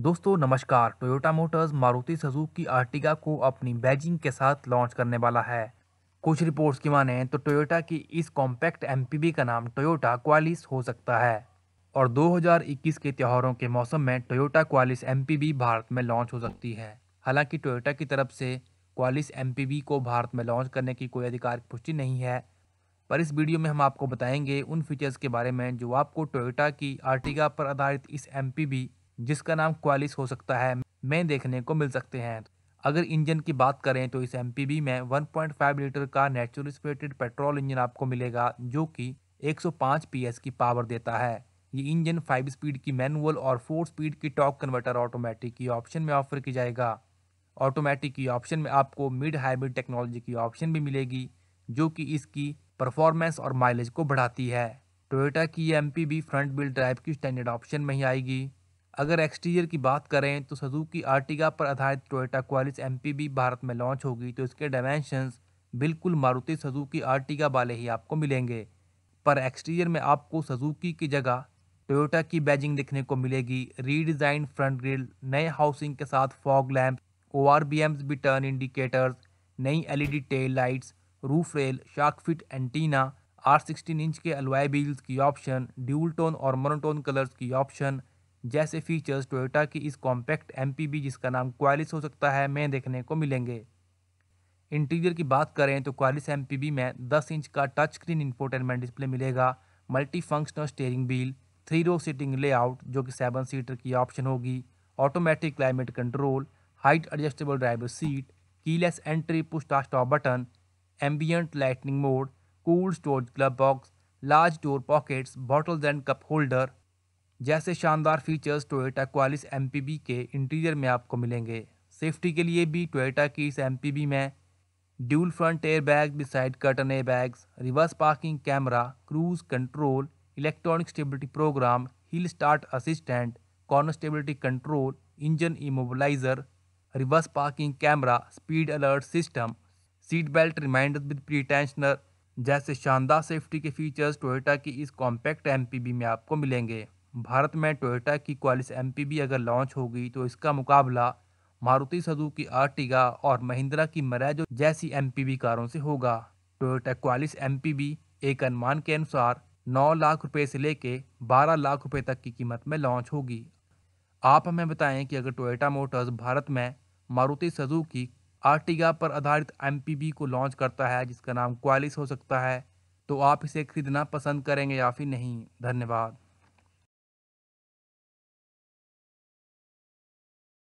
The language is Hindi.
दोस्तों नमस्कार टोयोटा मोटर्स मारुति सजूक की आर्टिगा को अपनी बैजिंग के साथ लॉन्च करने वाला है कुछ रिपोर्ट्स की माने तो टोयोटा की इस कॉम्पैक्ट एमपीवी का नाम टोयोटा क्वालिस हो सकता है और 2021 के त्योहारों के मौसम में टोयोटा क्वालिस एमपीवी भारत में लॉन्च हो सकती है हालांकि टोयोटा की तरफ से क्वालिस एम को भारत में लॉन्च करने की कोई आधिकारिक पुष्टि नहीं है पर इस वीडियो में हम आपको बताएंगे उन फीचर्स के बारे में जो आपको टोयोटा की आर्टिगा पर आधारित इस एम जिसका नाम क्वालिस हो सकता है में देखने को मिल सकते हैं अगर इंजन की बात करें तो इस एम में वन लीटर का नेचुरल स्पिरेटेड पेट्रोल इंजन आपको मिलेगा जो कि एक सौ की पावर देता है ये इंजन फाइव स्पीड की मैनुअल और फोर स्पीड की टॉप कन्वर्टर ऑटोमेटिक की ऑप्शन में ऑफर की जाएगा ऑटोमेटिक की ऑप्शन में आपको मिड हाइब्रिड टेक्नोलॉजी की ऑप्शन भी मिलेगी जो कि इसकी परफॉर्मेंस और माइलेज को बढ़ाती है टोयोटा की एम फ्रंट व्हील ड्राइव की स्टैंडर्ड ऑप्शन में ही आएगी अगर एक्सटीरियर की बात करें तो सजुकी आर्टिगा पर आधारित टोयोटा क्वालिस एम भी भारत में लॉन्च होगी तो इसके डायमेंशंस बिल्कुल मारुति सजुकी आर्टिगा वाले ही आपको मिलेंगे पर एक्सटीरियर में आपको सजुकी की जगह टोयोटा की बैजिंग देखने को मिलेगी रीडिज़ाइन फ्रंट ग्रिल नए हाउसिंग के साथ fog lamp O R B Ms भी टर्न इंडिकेटर्स नई L E D tail lights roof rail shark fin antenna R sixteen inch के अलवाई व्हील्स की ऑप्शन ड्यूल टोन और मोनोटोन कलर्स की ऑप्शन जैसे फीचर्स टोयोटा की इस कॉम्पैक्ट एम जिसका नाम क्वालिस हो सकता है में देखने को मिलेंगे इंटीरियर की बात करें तो क्वालिस एम में 10 इंच का टच स्क्रीन इंफोटेनमेंट डिस्प्ले मिलेगा multi functional steering wheel three row seating layout जो कि सेवन सीटर की ऑप्शन होगी automatic climate control height adjustable driver seat keyless entry push to stop button ambient lightning mode cool storage club box large door pockets bottles and cup holder जैसे शानदार फीचर्स टोयोटा क्वालिस एम के इंटीरियर में आपको मिलेंगे सेफ्टी के लिए भी टोयोटा की इस एम में dual front air bag beside curtain air bags reverse parking camera cruise control electronic stability program hill start assistant corner stability control engine immobilizer reverse parking camera speed alert system seat belt reminder with pre tensioner जैसे शानदार सेफ्टी के फीचर्स टोयोटा की इस कॉम्पैक्ट एमपीबी में आपको मिलेंगे भारत में टोयोटा की क्वालिस एम अगर लॉन्च होगी तो इसका मुकाबला मारुति की आर्टिगा और महिंद्रा की मराजो जैसी एम कारों से होगा टोयोटा क्वालिस एम एक अनुमान के अनुसार 9 लाख रुपए से लेके 12 लाख रुपए तक की कीमत में लॉन्च होगी आप हमें बताएं कि अगर टोयोटा मोटर्स भारत में मारुति की आर्टिगा पर आधारित एम को लॉन्च करता है जिसका नाम क्वालिस हो सकता है तो आप इसे खरीदना पसंद करेंगे या फिर नहीं धन्यवाद